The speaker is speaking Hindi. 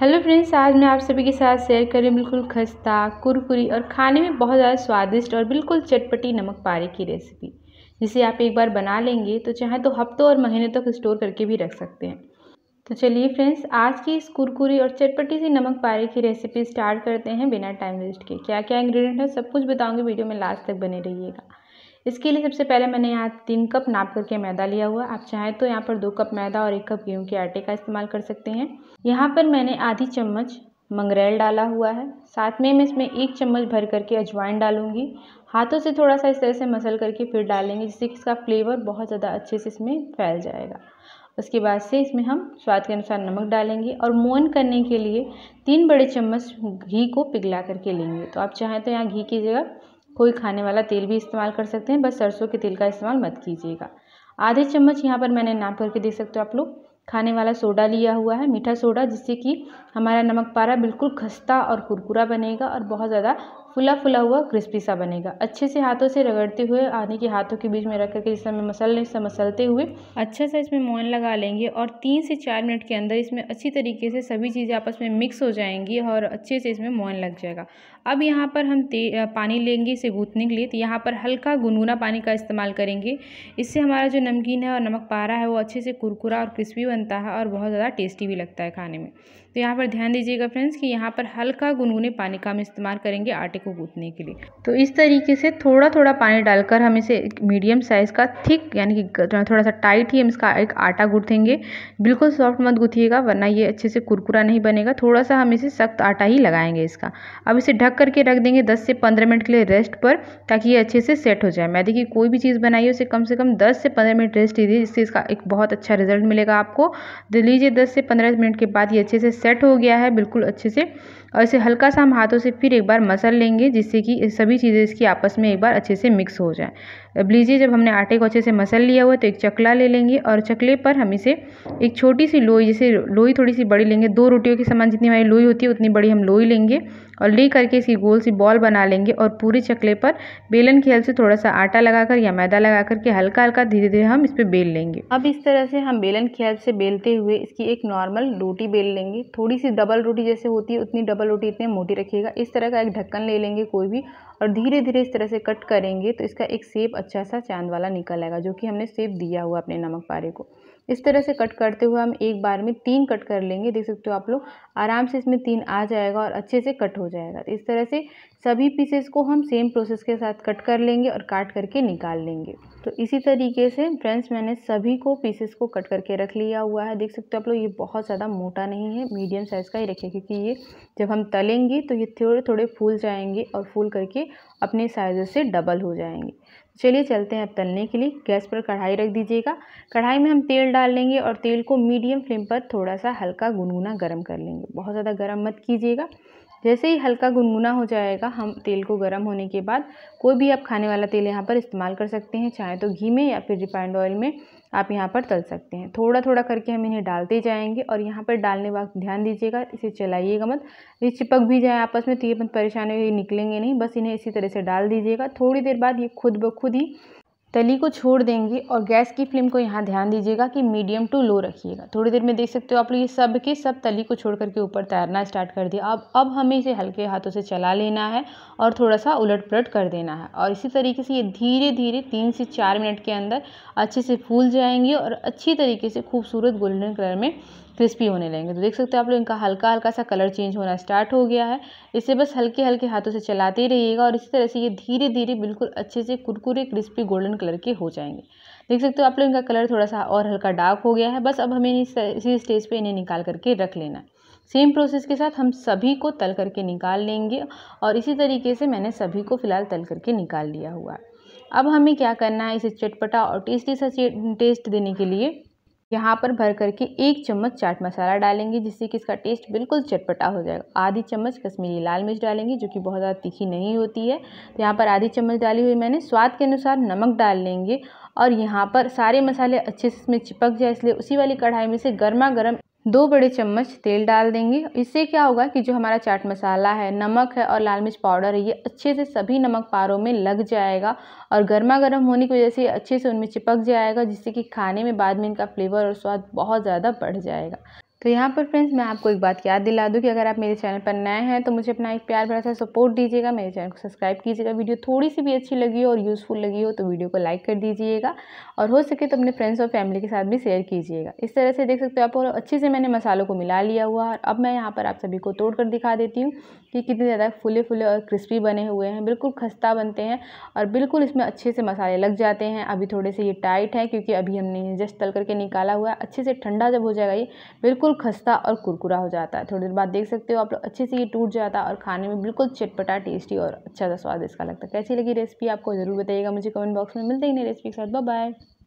हेलो फ्रेंड्स आज मैं आप सभी के साथ शेयर कर रही बिल्कुल खस्ता कुरकुरी और खाने में बहुत ज़्यादा स्वादिष्ट और बिल्कुल चटपटी नमक पारे की रेसिपी जिसे आप एक बार बना लेंगे तो चाहे तो हफ्तों और महीने तक तो स्टोर करके भी रख सकते हैं तो चलिए फ्रेंड्स आज की इस कुरकुरी और चटपटी सी नमक पारे की रेसिपी स्टार्ट करते हैं बिना टाइम वेस्ट के क्या क्या इंग्रेडिएंट है सब कुछ बताऊंगी वीडियो में लास्ट तक बने रहिएगा इसके लिए सबसे पहले मैंने यहाँ तीन कप नाप करके मैदा लिया हुआ आप चाहें तो यहाँ पर दो कप मैदा और एक कप गेहूँ के आटे का इस्तेमाल कर सकते हैं यहाँ पर मैंने आधी चम्मच मंगरेल डाला हुआ है साथ में मैं इसमें एक चम्मच भर करके अजवाइन डालूंगी हाथों से थोड़ा सा इस तरह से मसल करके फिर डालेंगे जिससे कि इसका फ्लेवर बहुत ज़्यादा अच्छे से इसमें फैल जाएगा उसके बाद से इसमें हम स्वाद के अनुसार नमक डालेंगे और मोन करने के लिए तीन बड़े चम्मच घी को पिघला करके लेंगे तो आप चाहें तो यहाँ घी की जगह कोई खाने वाला तेल भी इस्तेमाल कर सकते हैं बस सरसों के तेल का इस्तेमाल मत कीजिएगा आधे चम्मच यहाँ पर मैंने नाप करके देख सकते हो आप लोग खाने वाला सोडा लिया हुआ है मीठा सोडा जिससे कि हमारा नमक पारा बिल्कुल खस्ता और कुरकुरा बनेगा और बहुत ज़्यादा फुला फुला हुआ क्रिस्पी सा बनेगा अच्छे से हाथों से रगड़ते हुए आने के हाथों के बीच में रख करके इस समय मसलने से मसलते हुए अच्छे से इसमें मोहन लगा लेंगे और तीन से चार मिनट के अंदर इसमें अच्छी तरीके से सभी चीज़ें आपस में मिक्स हो जाएंगी और अच्छे से इसमें मोहन लग जाएगा अब यहाँ पर हम पानी लेंगे इसे गूँथने के लिए तो यहाँ पर हल्का गुनगुना पानी का इस्तेमाल करेंगे इससे हमारा जो नमकीन है और नमक पारा है वो अच्छे से कुरकुरा और क्रिस्पी बनता है और बहुत ज़्यादा टेस्टी भी लगता है खाने में तो यहाँ पर ध्यान दीजिएगा फ्रेंड्स कि यहाँ पर हल्का गुनगुने पानी का हम इस्तेमाल करेंगे आटे को गूंथने के लिए तो इस तरीके से थोड़ा थोड़ा पानी डालकर हम इसे मीडियम साइज़ का थिक यानी कि थोड़ा सा टाइट ही हम इसका एक आटा गूंथेंगे बिल्कुल सॉफ्ट मत गूँथिएगा वरना ये अच्छे से कुरकुरा नहीं बनेगा थोड़ा सा हम इसे सख्त आटा ही लगाएंगे इसका अब इसे ढक करके रख देंगे दस से पंद्रह मिनट के लिए रेस्ट पर ताकि ये अच्छे से सेट हो जाए मैं देखिए कोई भी चीज़ बनाइए उसे कम से कम दस से पंद्रह मिनट रेस्ट दीजिए जिससे इसका एक बहुत अच्छा रिजल्ट मिलेगा आपको दे तो लीजिए दस से पंद्रह मिनट के बाद ये अच्छे से सेट हो गया है बिल्कुल अच्छे से और इसे हल्का सा हम हाथों से फिर एक बार मसल लेंगे जिससे कि सभी चीज़ें इसकी आपस में एक बार अच्छे से मिक्स हो जाए अब लीजिए जब हमने आटे को अच्छे से मसल लिया हुआ तो एक चकला ले लेंगे और चकले पर हम इसे एक छोटी सी लोई जैसे लोई थोड़ी सी बड़ी लेंगे दो रोटियों के समान जितनी हमारी लोई होती है उतनी बड़ी हम लोई लेंगे और ले करके इसकी गोल सी बॉल बना लेंगे और पूरे चकले पर बेलन की हल से थोड़ा सा आटा लगाकर या मैदा लगा करके हल्का हल्का धीरे धीरे हम इस पर बेल लेंगे अब इस तरह से हम बेलन की हल से बेलते हुए इसकी एक नॉर्मल रोटी बेल लेंगे थोड़ी सी डबल रोटी जैसे होती है उतनी डबल डबल रोटी इतने मोटी रखिएगा इस तरह का एक ढक्कन ले लेंगे कोई भी और धीरे धीरे इस तरह से कट करेंगे तो इसका एक सेप अच्छा सा चांद वाला निकल आएगा जो कि हमने सेप दिया हुआ अपने नमक पारे को इस तरह से कट करते हुए हम एक बार में तीन कट कर लेंगे देख सकते हो आप लोग आराम से इसमें तीन आ जाएगा और अच्छे से कट हो जाएगा तो इस तरह से सभी पीसेस को हम सेम प्रोसेस के साथ कट कर लेंगे और काट करके निकाल लेंगे तो इसी तरीके से फ्रेंड्स मैंने सभी को पीसेस को कट करके रख लिया हुआ है देख सकते हो आप लोग ये बहुत ज़्यादा मोटा नहीं है मीडियम साइज़ का ही रखें क्योंकि ये जब हम तलेंगे तो ये थोड़े थोड़े फूल जाएंगे और फूल करके अपने साइज़ से डबल हो जाएंगे चलिए चलते हैं अब तलने के लिए गैस पर कढ़ाई रख दीजिएगा कढ़ाई में हम तेल डाल लेंगे और तेल को मीडियम फ्लेम पर थोड़ा सा हल्का गुनगुना गर्म कर लेंगे बहुत ज़्यादा गर्म मत कीजिएगा जैसे ही हल्का गुनगुना हो जाएगा हम तेल को गर्म होने के बाद कोई भी आप खाने वाला तेल यहाँ पर इस्तेमाल कर सकते हैं चाहे तो घी में या फिर रिफाइंड ऑयल में आप यहाँ पर तल सकते हैं थोड़ा थोड़ा करके हम इन्हें डालते जाएंगे और यहाँ पर डालने वक्त ध्यान दीजिएगा इसे चलाइएगा मत ये चिपक भी जाए आपस में तो ये मत परेशानी हुई निकलेंगे नहीं बस इन्हें इसी तरह से डाल दीजिएगा थोड़ी देर बाद ये खुद ब खुद ही तली को छोड़ देंगे और गैस की फ्लेम को यहाँ ध्यान दीजिएगा कि मीडियम टू लो रखिएगा थोड़ी देर में देख सकते हो आप लोग ये सब के सब तली को छोड़ करके ऊपर तैरना स्टार्ट कर दिया अब अब हमें इसे हल्के हाथों से चला लेना है और थोड़ा सा उलट पलट कर देना है और इसी तरीके से ये धीरे धीरे तीन से चार मिनट के अंदर अच्छे से फूल जाएंगे और अच्छी तरीके से खूबसूरत गोल्डन कलर में क्रिस्पी होने लगेंगे तो देख सकते हो आप लोग इनका हल्का हल्का सा कलर चेंज होना स्टार्ट हो गया है इसे बस हल्के हल्के हाथों से चलाते रहिएगा और इसी तरह से ये धीरे धीरे बिल्कुल अच्छे से कुरकुरे क्रिस्पी गोल्डन कलर के हो जाएंगे देख सकते हो आप लोग इनका कलर थोड़ा सा और हल्का डार्क हो गया है बस अब हमें इसी स्टेज पर इन्हें निकाल करके रख लेना है सेम प्रोसेस के साथ हम सभी को तल करके निकाल लेंगे और इसी तरीके से मैंने सभी को फ़िलहाल तल करके निकाल लिया हुआ है अब हमें क्या करना है इसे चटपटा और टेस्टी सा टेस्ट देने के लिए यहाँ पर भर करके एक चम्मच चाट मसाला डालेंगे जिससे कि इसका टेस्ट बिल्कुल चटपटा हो जाएगा आधी चम्मच कश्मीरी लाल मिर्च डालेंगे जो कि बहुत ज़्यादा तीखी नहीं होती है तो यहाँ पर आधी चम्मच डाली हुई मैंने स्वाद के अनुसार नमक डाल लेंगे और यहाँ पर सारे मसाले अच्छे से इसमें चिपक जाए इसलिए उसी वाली कढ़ाई में से गर्मा गर्म दो बड़े चम्मच तेल डाल देंगे इससे क्या होगा कि जो हमारा चाट मसाला है नमक है और लाल मिर्च पाउडर है ये अच्छे से सभी नमक पारों में लग जाएगा और गर्मा गर्म होने की वजह से अच्छे से उनमें चिपक जाएगा जिससे कि खाने में बाद में इनका फ्लेवर और स्वाद बहुत ज़्यादा बढ़ जाएगा तो यहाँ पर फ्रेंड्स मैं आपको एक बात याद दिला दूँ कि अगर आप मेरे चैनल पर नए हैं तो मुझे अपना एक प्यार भरा सा सपोर्ट दीजिएगा मेरे चैनल को सब्सक्राइब कीजिएगा वीडियो थोड़ी सी भी अच्छी लगी हो और यूज़फुल लगी हो तो वीडियो को लाइक कर दीजिएगा और हो सके तो अपने फ्रेंड्स और फैमिली के साथ भी शेयर कीजिएगा इस तरह से देख सकते हो आप और अच्छे से मैंने मसालों को मिला लिया हुआ और अब मैं यहाँ पर आप सभी को तोड़ कर दिखा देती हूँ कि कितने ज़्यादा फुले फुले और क्रिस्पी बने हुए हैं बिल्कुल खस्ता बनते हैं और बिल्कुल इसमें अच्छे से मसाले लग जाते हैं अभी थोड़े से ये टाइट है क्योंकि अभी हमने जस्ट तल करके निकाला हुआ है अच्छे से ठंडा जब हो जाएगा ये बिल्कुल बिल्कुल खस्ता और कुरकुरा हो जाता है थोड़ी देर बाद देख सकते हो आप लोग अच्छे से ये टूट जाता है और खाने में बिल्कुल चटपटा टेस्टी और अच्छा सा स्वाद इसका लगता है कैसी लगी रेसिपी आपको ज़रूर बताइएगा मुझे कमेंट बॉक्स में मिलते ही नहीं रेसिपी के साथ बाय